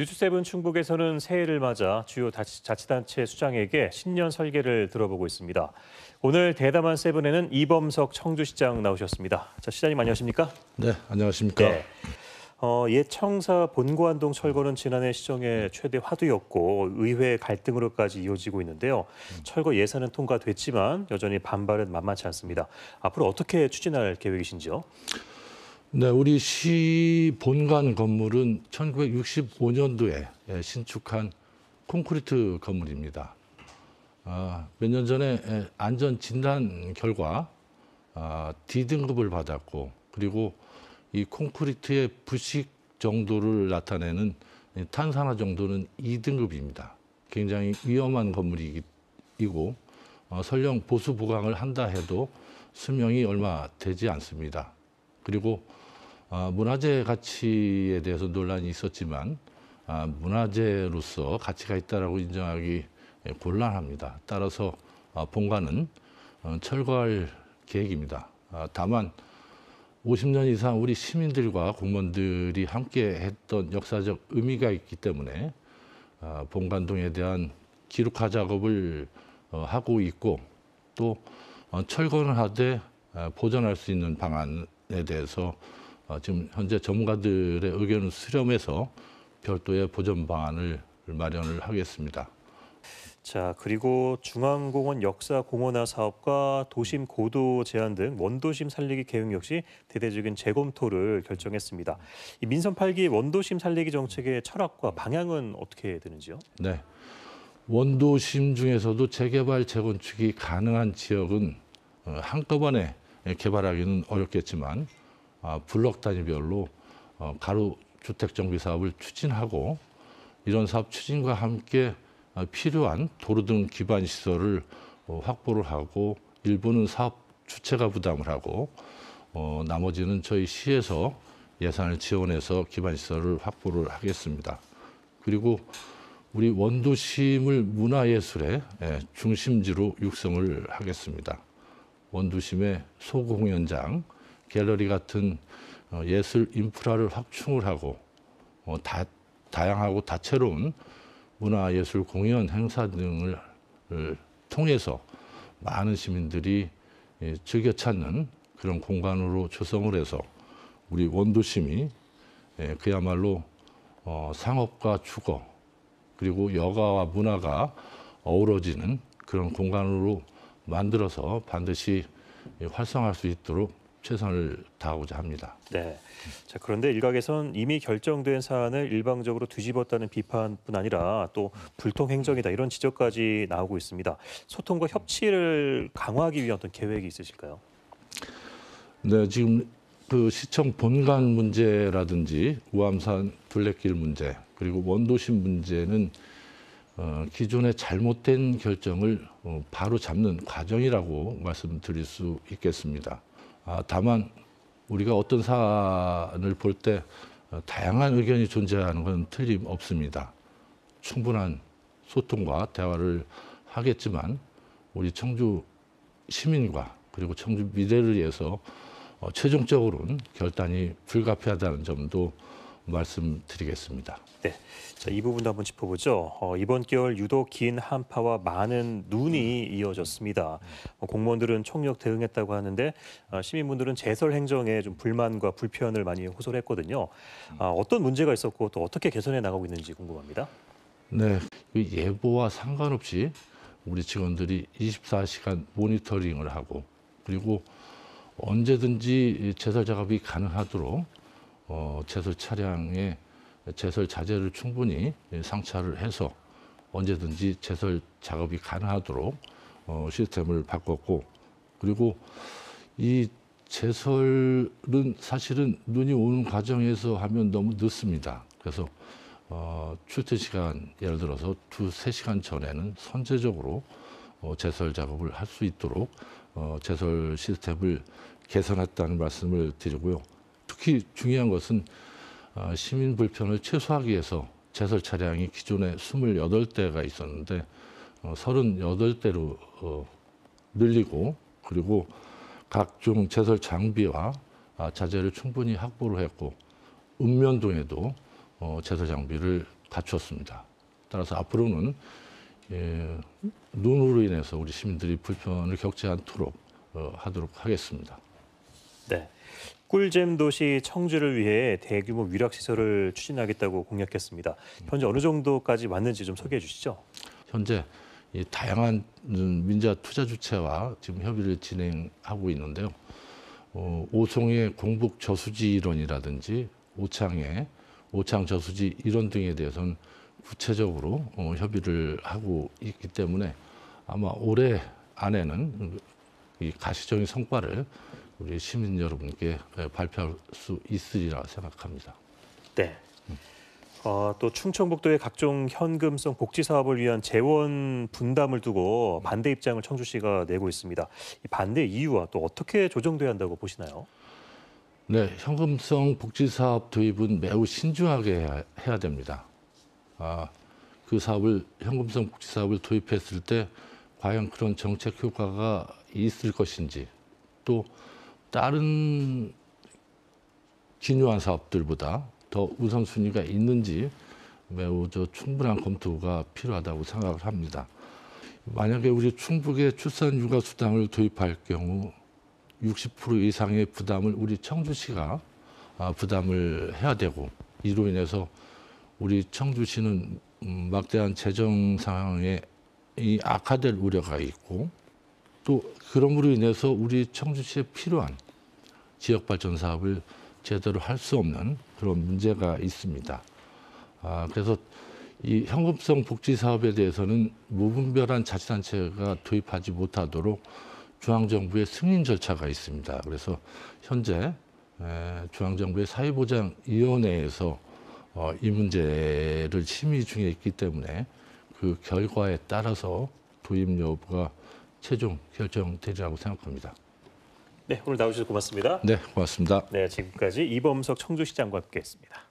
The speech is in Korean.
뉴스세븐 충북에서는 새해를 맞아 주요 자치단체 수장에게 신년 설계를 들어보고 있습니다. 오늘 대담한 세븐에는 이범석 청주시장 나오셨습니다. 자, 시장님 안녕하십니까? 네, 안녕하십니까? 네. 어, 옛 청사 본고안동 철거는 지난해 시정의 최대 화두였고 의회 갈등으로까지 이어지고 있는데요. 철거 예산은 통과됐지만 여전히 반발은 만만치 않습니다. 앞으로 어떻게 추진할 계획이신지요? 네, 우리 시 본관 건물은 1965년도에 예, 신축한 콘크리트 건물입니다. 아, 몇 년 전에 예, 안전 진단 결과 아, D등급을 받았고 그리고 이 콘크리트의 부식 정도를 나타내는 탄산화 정도는 2등급입니다. 굉장히 위험한 건물이고 어, 설령 보수 보강을 한다 해도 수명이 얼마 되지 않습니다. 그리고 아, 문화재 가치에 대해서 논란이 있었지만 아, 문화재로서 가치가 있다라고 인정하기 예, 곤란합니다. 따라서 아, 본관은 어, 철거할 계획입니다. 다만 50년 이상 우리 시민들과 공무원들이 함께 했던 역사적 의미가 있기 때문에 본관동에 대한 기록화 작업을 어, 하고 있고 또철거를 어, 하되 보존할 수 있는 방안 부분에 대해서 어, 지금 현재 전문가들의 의견을 수렴해서 별도의 보전 방안을 마련을 하겠습니다. 자 그리고 중앙공원 역사 공원화 사업과 도심 고도 제한 등 원도심 살리기 계획 역시 대대적인 재검토를 결정했습니다. 이 민선 8기 원도심 살리기 정책의 철학과 방향은 어떻게 되는지요? 네. 원도심 중에서도 재개발 재건축이 가능한 지역은 어, 한꺼번에 예, 개발하기는 어렵겠지만 아, 블록 단위별로 어, 가로 주택 정비 사업을 추진하고 이런 사업 추진과 함께 어, 필요한 도로 등 기반 시설을 어, 확보를 하고 일부는 사업 주체가 부담을 하고 나머지는 저희 시에서 예산을 지원해서 기반 시설을 확보를 하겠습니다. 그리고 우리 원도심을 문화예술의 예, 중심지로 육성을 하겠습니다. 원두심의 소공연장, 갤러리 같은 어, 예술 인프라를 확충을 하고 어, 다, 다양하고 다채로운 문화, 예술, 공연, 행사 등을 통해서 많은 시민들이 예, 즐겨 찾는 그런 공간으로 조성을 해서 우리 원두심이 예, 그야말로 어, 상업과 주거 그리고 여가와 문화가 어우러지는 그런 공간으로 만들어서 반드시 활성화할 수 있도록 최선을 다하고자 합니다. 네. 자, 그런데 일각에선 이미 결정된 사안을 일방적으로 뒤집었다는 비판뿐 아니라 또 불통 행정이다 이런 지적까지 나오고 있습니다. 소통과 협치를 강화하기 위한 어떤 계획이 있으실까요? 네, 지금 그 시청 본관 문제라든지 우암산 블랙길 문제 그리고 원도심 문제는 어, 기존의 잘못된 결정을 어, 바로 잡는 과정이라고 말씀드릴 수 있겠습니다. 아, 다만 우리가 어떤 사안을 볼때 어, 다양한 의견이 존재하는 건 틀림없습니다. 충분한 소통과 대화를 하겠지만 우리 청주 시민과 그리고 청주 미래를 위해서 최종적으로는 결단이 불가피하다는 점도 말씀드리겠습니다. 네, 자, 이 부분도 한번 짚어보죠. 어, 이번 겨울 유독 긴 한파와 많은 눈이 이어졌습니다. 어, 공무원들은 총력 대응했다고 하는데 어, 시민분들은 제설 행정에 좀 불만과 불편을 많이 호소했거든요. 아, 어떤 문제가 있었고 또 어떻게 개선해 나가고 있는지 궁금합니다. 네, 예보와 상관없이 우리 직원들이 24시간 모니터링을 하고 그리고 언제든지 제설 작업이 가능하도록 어, 제설 차량에 제설 자재를 충분히 상차를 해서 언제든지 제설 작업이 가능하도록 어, 시스템을 바꿨고 그리고 이 제설은 사실은 눈이 오는 과정에서 하면 너무 늦습니다. 그래서 어, 출퇴 시간 예를 들어서 두세 시간 전에는 선제적으로 어, 제설 작업을 할 수 있도록 어, 제설 시스템을 개선했다는 말씀을 드리고요. 특히 중요한 것은 어, 시민 불편을 최소화하기 위해서 제설 차량이 기존에 28대가 있었는데 38대로 어, 어, 늘리고 그리고 각종 제설 장비와 아, 자재를 충분히 확보를 했고 읍면동에도 제설 장비를 갖췄습니다. 따라서 앞으로는 예, 눈으로 인해서 우리 시민들이 불편을 겪지 않도록 하도록 하겠습니다. 네. 꿀잼 도시 청주를 위해 대규모 위락 시설을 추진하겠다고 공약했습니다. 현재 어느 정도까지 왔는지 좀 소개해 주시죠. 현재 이 다양한 민자 투자 주체와 지금 협의를 진행하고 있는데요. 어, 오송의 공북 저수지 이론이라든지 오창의 오창 저수지 이론 등에 대해서는 구체적으로 어, 협의를 하고 있기 때문에 아마 올해 안에는 이 가시적인 성과를 우리 시민 여러분께 예, 발표할 수 있으리라 생각합니다. 네. 어, 또 충청북도의 각종 현금성 복지 사업을 위한 재원 분담을 두고 반대 입장을 청주시가 내고 있습니다. 이 반대 이유와 또 어떻게 조정돼야 한다고 보시나요? 네, 현금성 복지 사업 도입은 매우 신중하게 해야, 됩니다. 아, 그 사업을 현금성 복지 사업을 도입했을 때 과연 그런 정책 효과가 있을 것인지 또 다른 중요한 사업들보다 더 우선순위가 있는지 매우 저 충분한 검토가 필요하다고 생각을 합니다. 만약에 우리 충북에 출산 육아 수당을 도입할 경우 60% 이상의 부담을 우리 청주시가 아, 부담을 해야 되고 이로 인해서 우리 청주시는 음, 막대한 재정 상황에 악화될 우려가 있고 또 그럼으로 인해서 우리 청주시에 필요한 지역 발전 사업을 제대로 할 수 없는 그런 문제가 있습니다. 아, 그래서 이 현금성 복지 사업에 대해서는 무분별한 자치단체가 도입하지 못하도록 중앙정부의 승인 절차가 있습니다. 그래서 현재 중앙정부의 사회보장위원회에서 어, 이 문제를 심의 중에 있기 때문에 그 결과에 따라서 도입 여부가 최종 결정되리라고 생각합니다. 네, 오늘 나오셔서 고맙습니다. 네, 고맙습니다. 네, 지금까지 이범석 청주시장과 함께했습니다.